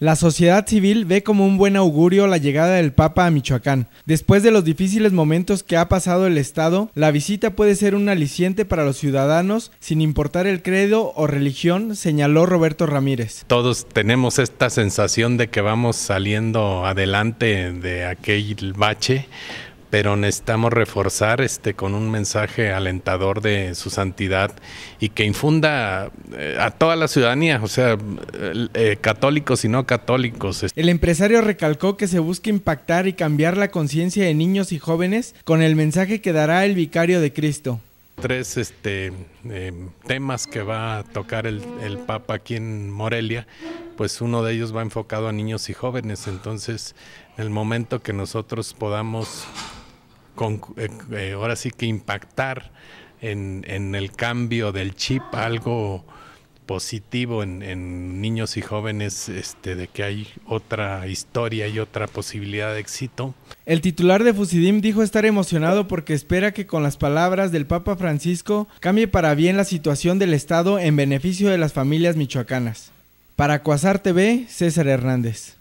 La sociedad civil ve como un buen augurio la llegada del Papa a Michoacán. Después de los difíciles momentos que ha pasado el Estado, la visita puede ser un aliciente para los ciudadanos sin importar el credo o religión, señaló Roberto Ramírez. Todos tenemos esta sensación de que vamos saliendo adelante de aquel bache pero necesitamos reforzar este con un mensaje alentador de su santidad y que infunda eh, a toda la ciudadanía, o sea, eh, católicos y no católicos. El empresario recalcó que se busca impactar y cambiar la conciencia de niños y jóvenes con el mensaje que dará el vicario de Cristo tres este, eh, temas que va a tocar el, el, Papa aquí en Morelia, pues uno de ellos va enfocado a niños y jóvenes. Entonces, en el momento que nosotros podamos eh, eh, ahora sí que impactar en, el cambio del chip algo positivo en, niños y jóvenes este, de que hay otra historia y otra posibilidad de éxito. El titular de Fusidim dijo estar emocionado porque espera que con las palabras del Papa Francisco cambie para bien la situación del Estado en beneficio de las familias michoacanas. Para Cuasar TV, César Hernández.